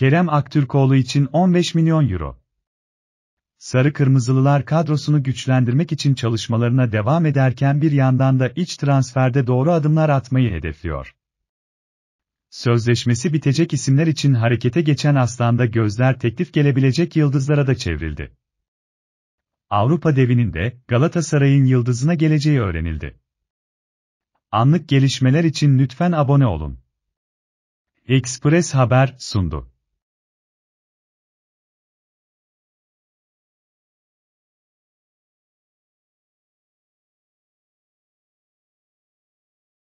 Kerem Aktürkoğlu için 15 milyon euro. Sarı Kırmızılılar kadrosunu güçlendirmek için çalışmalarına devam ederken bir yandan da iç transferde doğru adımlar atmayı hedefliyor. Sözleşmesi bitecek isimler için harekete geçen Aslan'da gözler teklif gelebilecek yıldızlara da çevrildi. Avrupa devinin de Galatasaray'ın yıldızına geleceği öğrenildi. Anlık gelişmeler için lütfen abone olun. Express Haber sundu.